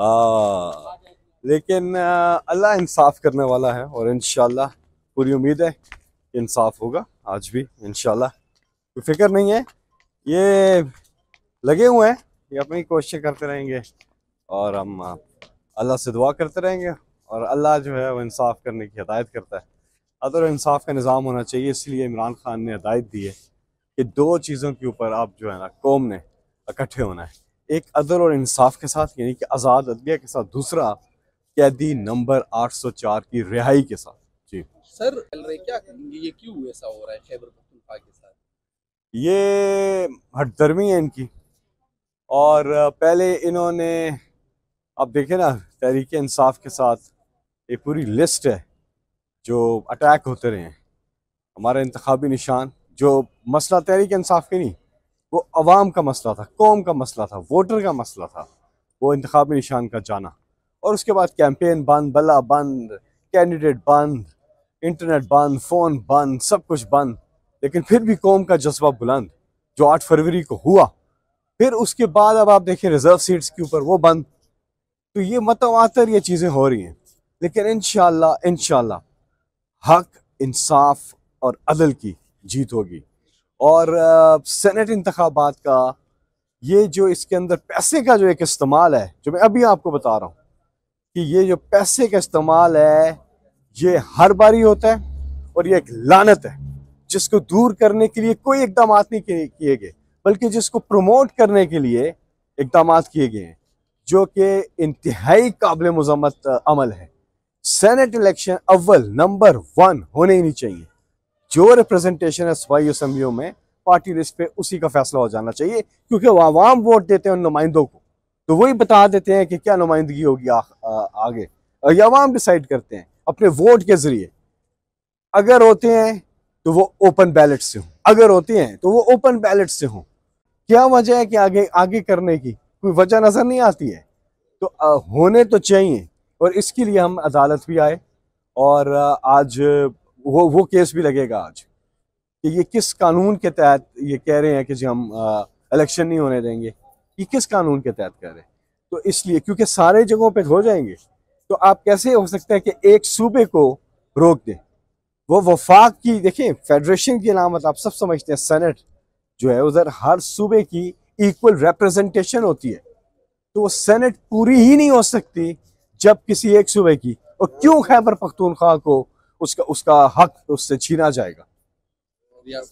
हाँ। लेकिन अल्लाह इंसाफ करने वाला है और इन पूरी उम्मीद है कि इंसाफ होगा आज भी इन कोई तो फिक्र नहीं है ये लगे हुए हैं ये अपनी कोशिशें करते रहेंगे और हम अल्लाह से दुआ करते रहेंगे और अल्लाह जो है वो इंसाफ करने की हदायत करता है अदर इंसाफ का निज़ाम होना चाहिए इसलिए इमरान खान ने हदायत दी है कि दो चीज़ों के ऊपर आप जो है ना कौम ने इकट्ठे होना है एक अदल और इंसाफ के साथ यानी कि आज़ाद अदलिया के साथ दूसरा कैदी नंबर 804 की रिहाई के साथ जी सर क्या करेंगे ये क्यों ऐसा हो रहा है खैबर के साथ ये हटदर्मी है इनकी और पहले इन्होंने अब देखे ना तहरीक इंसाफ के साथ एक पूरी लिस्ट है जो अटैक होते रहे हैं हमारे इंतबी निशान जो मसला तहरीक इंसाफ के नहीं वो आवाम का मसला था कौम का मसला था वोटर का मसला था वो इंतबी निशान का जाना और उसके बाद कैंपेन बंद बला बंद कैंडिडेट बंद इंटरनेट बंद फ़ोन बंद सब कुछ बंद लेकिन फिर भी कौम का जज्बा बुलंद जो आठ फरवरी को हुआ फिर उसके बाद अब आप देखें रिज़र्व सीट्स के ऊपर वो बंद तो ये मतवातर ये चीज़ें हो रही हैं लेकिन इन इन हक इंसाफ और अदल की जीत होगी और सेनेट इंतबात का ये जो इसके अंदर पैसे का जो एक इस्तेमाल है जो मैं अभी आपको बता रहा हूँ कि ये जो पैसे का इस्तेमाल है ये हर बारी होता है और ये एक लानत है जिसको दूर करने के लिए कोई इकदाम नहीं किए गए बल्कि जिसको प्रमोट करने के लिए इकदाम किए गए हैं जो कि इंतहाई काबिल मजम्मत अमल है सेनेट इलेक्शन अव्वल नंबर वन होने ही नहीं चाहिए जो रिप्रेजेंटेशन है सूबाई असम्बलियों में पार्टी लिस्ट पे उसी का फैसला हो जाना चाहिए क्योंकि आवाम वोट देते हैं उन नुमाइंदों को तो वही बता देते हैं कि क्या नुमाइंदगी होगी आगे या आवाम डिसाइड करते हैं अपने वोट के जरिए अगर होते हैं तो वो ओपन बैलेट से हों अगर होते हैं तो वो ओपन बैलेट से हों क्या वजह है कि आगे आगे करने की कोई वजह नज़र नहीं आती है तो आ, होने तो चाहिए और इसके लिए हम अदालत भी आए और आज वो वो केस भी लगेगा आज कि ये किस कानून के तहत ये कह रहे हैं कि जी हम इलेक्शन नहीं होने देंगे ये किस कानून के तहत कह रहे हैं तो इसलिए क्योंकि सारे जगहों पे हो जाएंगे तो आप कैसे हो सकते हैं कि एक सूबे को रोक दें वो वफाक की देखें फेडरेशन की अलामत आप सब समझते हैं सेनेट जो है उधर हर सूबे की इक्वल रिप्रेजेंटेशन होती है तो वो सेनेट पूरी ही नहीं हो सकती जब किसी एक सूबे की और क्यों खैबर पख्तूनख्वा को उसका उसका हक उससे छीना जाएगा